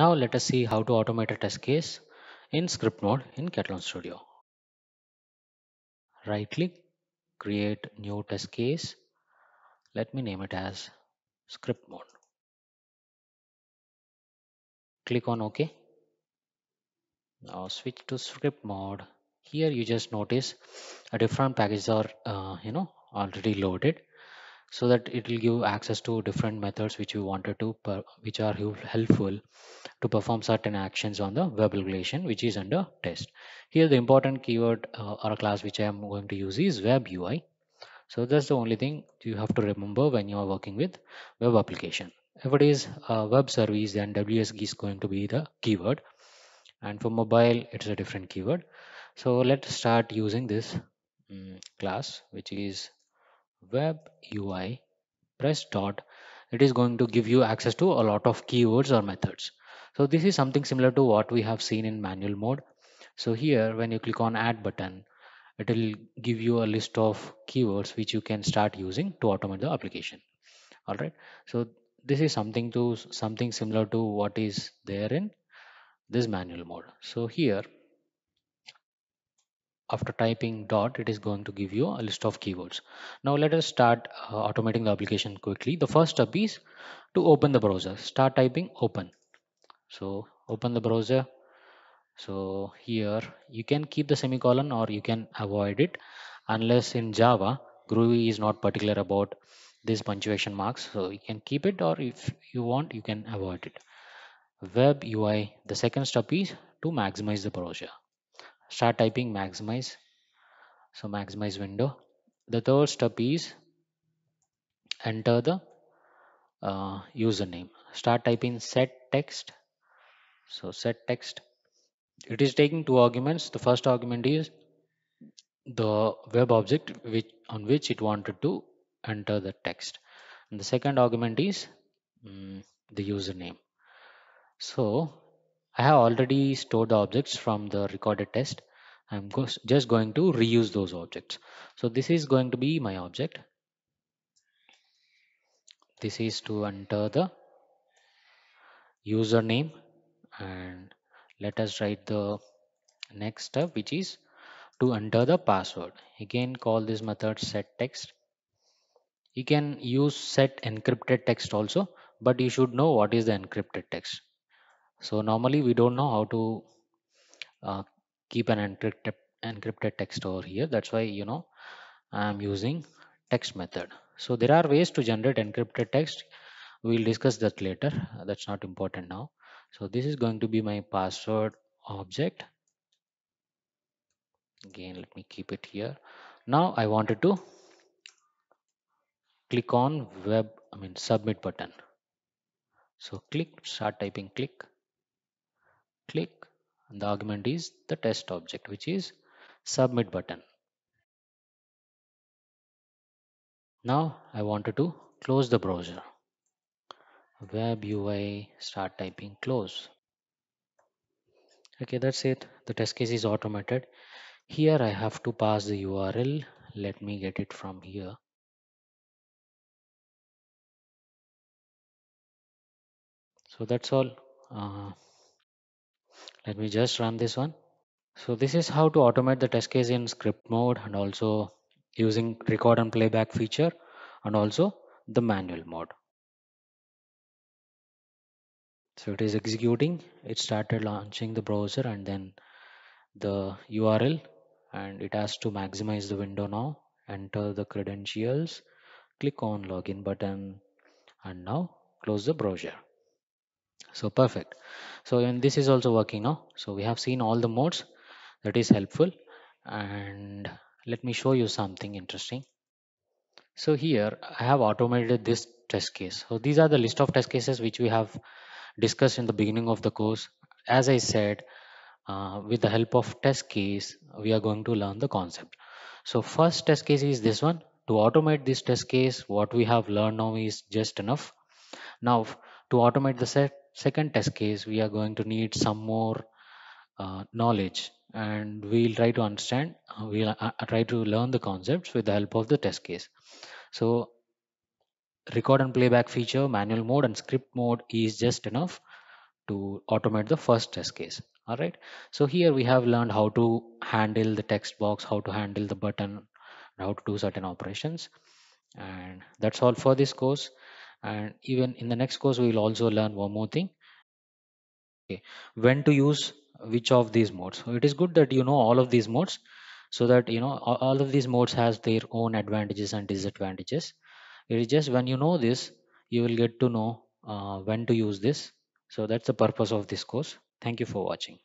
Now let us see how to automate a test case in script mode in Catalan Studio. Right click, create new test case. Let me name it as script mode. Click on OK. Now switch to script mode. Here you just notice a different packages are uh, you know already loaded so that it will give access to different methods which you wanted to which are helpful to perform certain actions on the web regulation which is under test here the important keyword uh, or class which i am going to use is web ui so that's the only thing you have to remember when you are working with web application if it is a web service then wsg is going to be the keyword and for mobile it's a different keyword so let's start using this um, class which is web UI, press dot, it is going to give you access to a lot of keywords or methods. So this is something similar to what we have seen in manual mode. So here, when you click on add button, it will give you a list of keywords which you can start using to automate the application. All right. So this is something to something similar to what is there in this manual mode. So here after typing dot it is going to give you a list of keywords now let us start uh, automating the application quickly the first step is to open the browser start typing open so open the browser so here you can keep the semicolon or you can avoid it unless in java groovy is not particular about these punctuation marks so you can keep it or if you want you can avoid it web ui the second step is to maximize the browser start typing maximize so maximize window the third step is enter the uh, username start typing set text so set text it is taking two arguments the first argument is the web object which on which it wanted to enter the text and the second argument is um, the username so I have already stored the objects from the recorded test. I'm just going to reuse those objects. So this is going to be my object. This is to enter the username and let us write the next step which is to enter the password. Again call this method set text. You can use set encrypted text also but you should know what is the encrypted text. So normally we don't know how to uh, keep an encrypted, encrypted text over here. That's why, you know, I'm using text method. So there are ways to generate encrypted text. We'll discuss that later. Uh, that's not important now. So this is going to be my password object. Again, let me keep it here. Now I wanted to click on web, I mean submit button. So click, start typing click click and the argument is the test object which is submit button now i wanted to close the browser web ui start typing close okay that's it the test case is automated here i have to pass the url let me get it from here so that's all uh, let me just run this one so this is how to automate the test case in script mode and also using record and playback feature and also the manual mode so it is executing it started launching the browser and then the url and it has to maximize the window now enter the credentials click on login button and now close the browser so perfect so and this is also working now so we have seen all the modes that is helpful and let me show you something interesting so here i have automated this test case so these are the list of test cases which we have discussed in the beginning of the course as i said uh, with the help of test case we are going to learn the concept so first test case is this one to automate this test case what we have learned now is just enough now to automate the set second test case, we are going to need some more uh, knowledge and we'll try to understand, uh, we'll uh, uh, try to learn the concepts with the help of the test case. So record and playback feature, manual mode and script mode is just enough to automate the first test case. All right. So here we have learned how to handle the text box, how to handle the button, how to do certain operations. And that's all for this course and even in the next course we will also learn one more thing okay when to use which of these modes so it is good that you know all of these modes so that you know all of these modes has their own advantages and disadvantages it is just when you know this you will get to know uh, when to use this so that's the purpose of this course thank you for watching